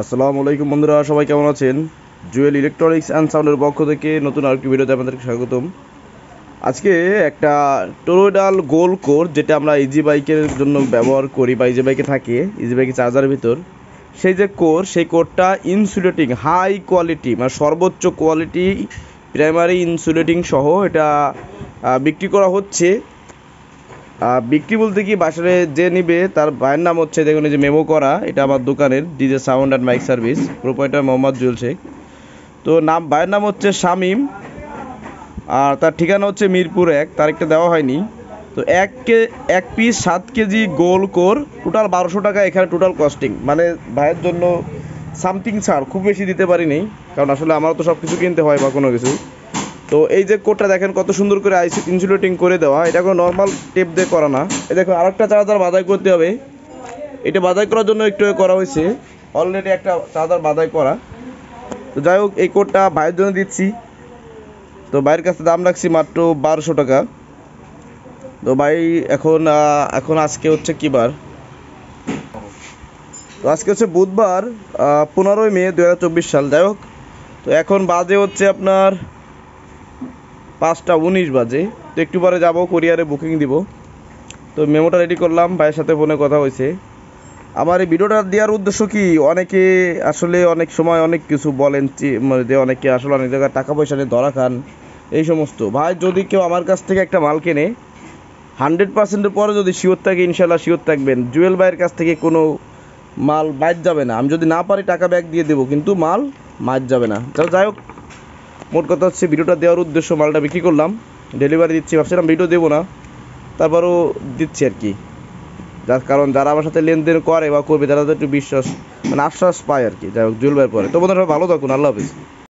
আসসালামু আলাইকুম বন্ধুরা সবাই কেমন আছেন জুয়েল ইলেকট্রনিক্স অ্যান্ড সাউন্ডের পক্ষ থেকে নতুন আরেকটি ভিডিওতে আপনাদেরকে স্বাগতম আজকে একটা টোরোডাল গোল কোর যেটা আমরা ইজি বাইকের জন্য ব্যবহার করি বা ইজি বাইকে থাকে ইজি বাইকে চার্জার ভিতর সেই যে কোর সেই কোরটা ইনসুলেটিং হাই কোয়ালিটি মানে সর্বোচ্চ কোয়ালিটি প্রাইমারি ইনসুলেটিং সহ এটা বিক্রি করা হচ্ছে বিক্রি বলতে কি বাসারে যে নিবে তার ভাইয়ের নাম হচ্ছে দেখুন এই যে মেমো করা এটা আমার দোকানের DJ sound and mic service proprietor Mohammad Jewel Sheikh তো নাম ভাইয়ের নাম হচ্ছে শামিম আর তার ঠিকানা হচ্ছে মিরপুর এক তার একটা দেওয়া হয়নি তো এক কে এক পিস সাত কেজি গোল কোর টোটাল বারোশো টাকা এখানে টোটাল কস্টিং মানে ভাইয়ের জন্য সামথিং ছাড় খুব বেশি দিতে পারিনি কারণ আসলে আমারও তো সব কিছু কিনতে হয় বা কোনো কিছু তো এই যে কোটটা দেখেন কত সুন্দর করে আইসি ইনসুলেটিং করে দেওয়া এটা কোনো নর্মাল টেপ দিয়ে করা না এই দেখুন আরেকটা চার্জার বাধাই করতে হবে এটা বাধাই করার জন্য একটু করা হয়েছে অলরেডি একটা চার্জার বাধাই করা তো যাই হোক এই কোটটা ভাইয়ের জন্য দিচ্ছি তো ভাইয়ের কাছে দাম রাখছি মাত্র বারোশো টাকা তো ভাই এখন এখন আজকে হচ্ছে কী বার তো আজকে হচ্ছে বুধবার পনেরোই মে দু সাল যাই হোক তো এখন বাজে হচ্ছে আপনার পাঁচটা উনিশ বাজে তো একটু পরে যাব কোরিয়ারে বুকিং দিব তো মেমোটা রেডি করলাম ভাইয়ের সাথে ফোনে কথা হয়েছে আমার এই ভিডিওটা দেওয়ার উদ্দেশ্য কি অনেকে আসলে অনেক সময় অনেক কিছু বলেন যে অনেকে আসলে অনেক জায়গায় টাকা পয়সা নিয়ে ধরা খান এই সমস্ত ভাই যদি কেউ আমার কাছ থেকে একটা মাল কেনে হান্ড্রেড পার্সেন্টের পরে যদি শিওর থাকে ইনশাল্লাহ শিওর থাকবেন জুয়েল ভাইয়ের কাছ থেকে কোনো মাল বাইর যাবে না আমি যদি না পারি টাকা ব্যাক দিয়ে দেবো কিন্তু মাল মার যাবে না যাই হোক মোট কথা হচ্ছে ভিডিওটা দেওয়ার উদ্দেশ্য মালটা বিক্রি করলাম ডেলিভারি দিচ্ছি ভাবছিলাম ভিডিও দেবো না তারপরও দিচ্ছি আর কি যার কারণ যারা আমার সাথে লেনদেন করে বা করবে তারা তো একটু বিশ্বাস মানে আশ্বাস পায় আর কি যাই হোক জুলবার পরে তো বন্ধুরা ভালো থাকুন আল্লাহ হাফিজ